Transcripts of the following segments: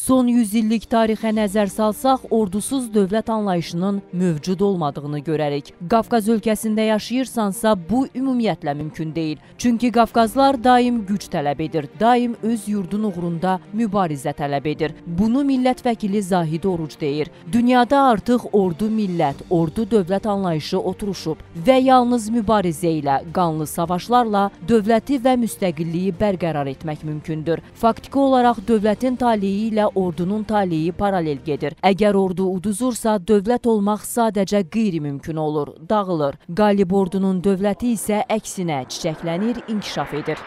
Son 100 illik tarixə nəzər salsaq, ordusuz dövlət anlayışının mövcud olmadığını görərik. Qafqaz ölkəsində yaşayırsansa, bu ümumiyyətlə mümkün deyil. Çünki Qafqazlar daim güc tələb edir, daim öz yurdun uğrunda mübarizə tələb edir. Bunu millət vəkili Zahid Oruc deyir. Dünyada artıq ordu millət, ordu dövlət anlayışı oturuşub və yalnız mübarizə ilə, qanlı savaşlarla dövləti və müstəqilliyi bərqərar etmək mümkündür. Faktiki olaraq dövlətin taliyi ilə ordunun taliyi paralel gedir. Əgər ordu uduzursa, dövlət olmaq sadəcə qeyri-mümkün olur, dağılır. Qalib ordunun dövləti isə əksinə çiçəklənir, inkişaf edir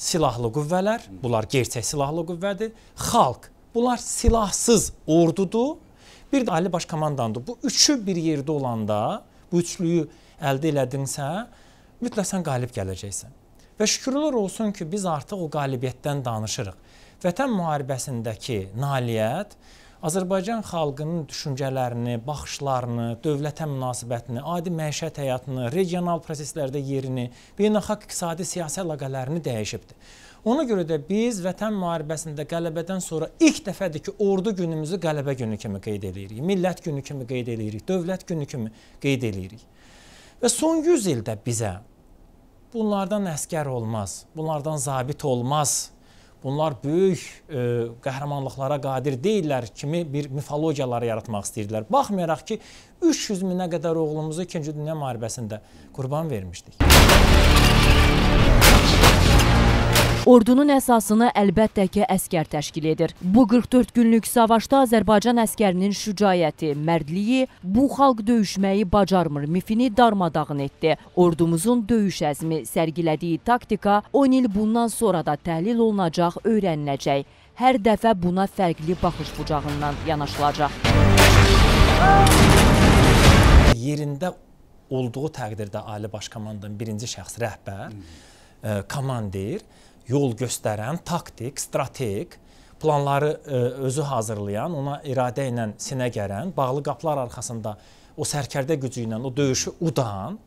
silahlı qüvvələr, bunlar gerçək silahlı qüvvədir. Xalq, bunlar silahsız ordudur. Bir də Ali Baş Komandandır. Bu üçü bir yerdə olanda, bu üçlüyü əldə elədinsə, mütləq sən qalib gələcəksən. Və şükürlər olsun ki, biz artıq o qalibiyyətdən danışırıq. Vətən müharibəsindəki nailiyyət Azərbaycan xalqının düşüncələrini, baxışlarını, dövlətə münasibətini, adi məişət həyatını, regional proseslərdə yerini, beynəlxalq iqtisadi siyasi əlaqələrini dəyişibdir. Ona görə də biz vətən müharibəsində qələbədən sonra ilk dəfədir ki, ordu günümüzü qələbə günü kimi qeyd eləyirik, millət günü kimi qeyd eləyirik, dövlət günü kimi qeyd eləyirik. Və son 100 ildə bizə Bunlardan əskər olmaz, bunlardan zabit olmaz. Bunlar böyük e, qəhrəmanlıqlara qadir deyillər kimi bir mifologiyalar yaratmaq istəyirdilər. Baxmayaraq ki, 300 minə qədər oğlumuzu 2-ci dünya müharibəsində qurban vermişdik. Ordunun əsasını əlbəttə ki, əskər təşkil edir. Bu 44 günlük savaşda Azərbaycan əskərinin şücayəti, mərdliyi, bu xalq döyüşməyi bacarmır mifini darmadağın etdi. Ordumuzun döyüş əzmi sərgilədiyi taktika 10 il bundan sonra da təhlil olunacaq, öyrəniləcək. Hər dəfə buna fərqli baxış bucağından yanaşılacaq. Yerində olduğu təqdirdə Ali Baş Komandanın birinci şəxs rəhbər, e, komandir yol göstərən, taktik, strateq, planları ə, e, özü hazırlayan, ona iradə ilə sinə gərən, bağlı qapılar arxasında o sərkərdə gücü ilə o döyüşü udan,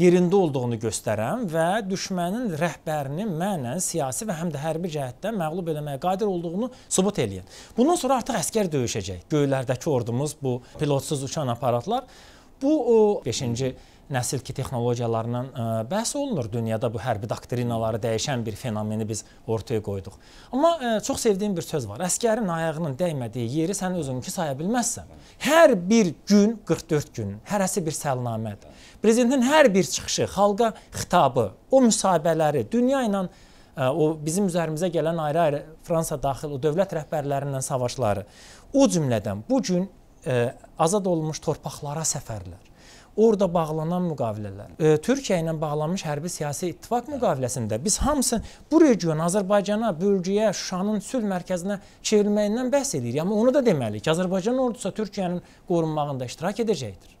yerində olduğunu göstərən və düşmənin rəhbərini mənən, siyasi və həm də hərbi cəhətdən məğlub eləməyə qadir olduğunu sübut eləyən. Bundan sonra artıq əskər döyüşəcək. Göylərdəki ordumuz bu pilotsuz uçan aparatlar bu o 5-ci nəsilki texnologiyalarından e, bəhs olunur. Dünyada bu hərbi doktrinaları dəyişən bir fenomeni biz ortaya qoyduq. Amma ə, e, çox sevdiyim bir söz var. Əskərin ayağının dəymədiyi yeri sən özünki saya bilməzsən. Hər bir gün 44 gün, hərəsi bir səlnamədir. Prezidentin hər bir çıxışı, xalqa xitabı, o müsahibələri dünya ilə e, o bizim üzərimizə gələn ayrı-ayrı Fransa daxil o dövlət rəhbərlərindən savaşları, o cümlədən bu gün ə, azad olunmuş torpaqlara səfərlər orada bağlanan müqavilələr, e, Türkiyə ilə bağlanmış hərbi siyasi ittifaq müqaviləsində biz hamısı bu region Azərbaycana, bölgəyə, Şuşanın sülh mərkəzinə çevrilməyindən bəhs edirik. Amma onu da deməliyik ki, Azərbaycan ordusu Türkiyənin qorunmağında iştirak edəcəkdir.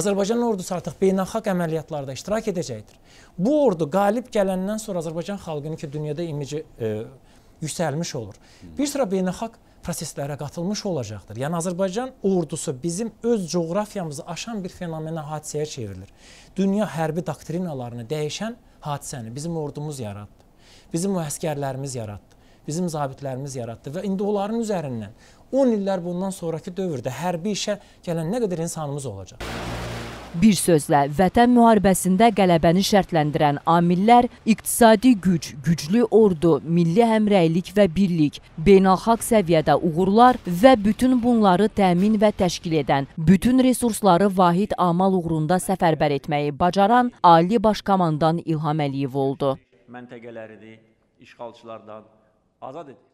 Azərbaycan ordusu artıq beynəlxalq əməliyyatlarda iştirak edəcəkdir. Bu ordu qalib gələndən sonra Azərbaycan xalqının ki, dünyada imici e, yüksəlmiş olur. Bir sıra beynəlxalq proseslərə qatılmış olacaqdır. Yəni Azərbaycan ordusu bizim öz coğrafiyamızı aşan bir fenomenə hadisəyə çevrilir. Dünya hərbi doktrinalarını dəyişən hadisəni bizim ordumuz yaratdı. Bizim müəskərlərimiz yaratdı. Bizim zabitlərimiz yaratdı və indi onların üzərindən 10 illər bundan sonrakı dövrdə hərbi işə gələn nə qədər insanımız olacaq? Bir sözlə, vətən müharibəsində qələbəni şərtləndirən amillər iqtisadi güc, güclü ordu, milli həmrəylik və birlik, beynəlxalq səviyyədə uğurlar və bütün bunları təmin və təşkil edən, bütün resursları vahid amal uğrunda səfərbər etməyi bacaran Ali Baş Komandan İlham Əliyev oldu. Məntəqələrini işğalçılardan azad edir.